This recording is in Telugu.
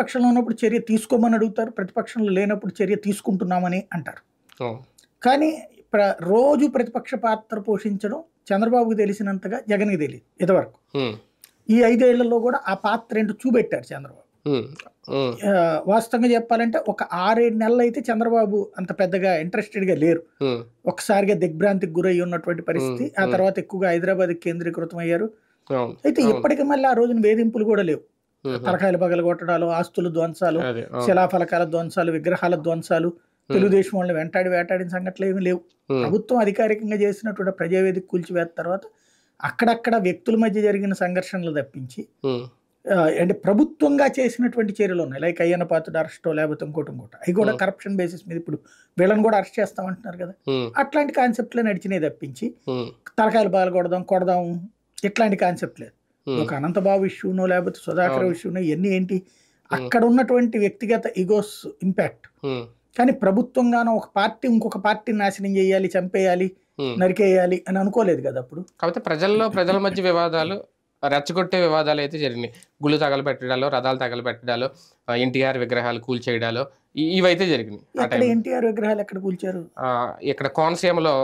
పక్షంలో ఉన్నప్పుడు చర్య తీసుకోమని అడుగుతారు ప్రతిపక్షంలో లేనప్పుడు చర్య తీసుకుంటున్నామని అంటారు కానీ ప్ర రోజు ప్రతిపక్ష పాత్ర పోషించడం చంద్రబాబుకు తెలిసినంతగా జగన్కి తెలియదు ఇంతవరకు ఈ ఐదేళ్లలో కూడా ఆ పాత్ర ఏంటో చూపెట్టారు చంద్రబాబు వాస్తవంగా చెప్పాలంటే ఒక ఆరేడు నెలలు అయితే చంద్రబాబు అంత పెద్దగా ఇంట్రెస్టెడ్ గా లేరు ఒకసారిగా దిగ్భ్రాంతికి గురై ఉన్నటువంటి పరిస్థితి ఆ తర్వాత ఎక్కువగా హైదరాబాద్ కేంద్రీకృతం అయ్యారు అయితే ఇప్పటికీ మళ్ళీ ఆ రోజున వేధింపులు కూడా లేవు తలకాయలు పగలు కొట్టడాలు ఆస్తులు ధ్వంసాలు శిలాఫలకాల ధ్వంసాలు విగ్రహాల ధ్వంసాలు తెలుగుదేశం వాళ్ళని వెంటాడి వేటాడిన సంఘటనలు ఏమీ లేవు ప్రభుత్వం అధికారికంగా చేసినటువంటి ప్రజావేదిక కూల్చివేత తర్వాత అక్కడక్కడ వ్యక్తుల మధ్య జరిగిన సంఘర్షణలు తప్పించి అంటే ప్రభుత్వంగా చేసినటువంటి చర్యలు ఉన్నాయి లైక్ అయ్యన్న పాత్రుడు అరెస్టో లేకపోతే ఇంకోటి ఇంకోటి అవి కూడా కరప్షన్ బేసిస్ మీద ఇప్పుడు వీళ్ళని కూడా అరెస్ట్ చేస్తామంటున్నారు కదా అట్లాంటి కాన్సెప్ట్లే నడిచినాయి తప్పించి తలకాయలు బాగా కొడదాం కొడదాం ఇట్లాంటి కాన్సెప్ట్ లేదు ఒక అనంతబాబు ఇష్యూనో లేకపోతే సుధాకర్ ఇష్యూనో ఇవన్నీ ఏంటి అక్కడ ఉన్నటువంటి వ్యక్తిగత ఇగోస్ ఇంపాక్ట్ కానీ ప్రభుత్వంగానో ఒక పార్టీ ఇంకొక పార్టీ నాశనం చేయాలి చంపేయాలి నరికేయాలి అని అనుకోలేదు కదా అప్పుడు కాకపోతే ప్రజల్లో ప్రజల మధ్య వివాదాలు రెచ్చగొట్టే వివాదాలు అయితే జరిగినాయి గుళ్ళు తగలబెట్టడాలు రథాలు తగలబెట్టడాలు ఎన్టీఆర్ విగ్రహాలు కూల్చేయడాలో ఇవైతే జరిగినాయి ఎన్టీఆర్ విగ్రహాలు ఎక్కడ కూల్చారు ఇక్కడ కోనసీమలో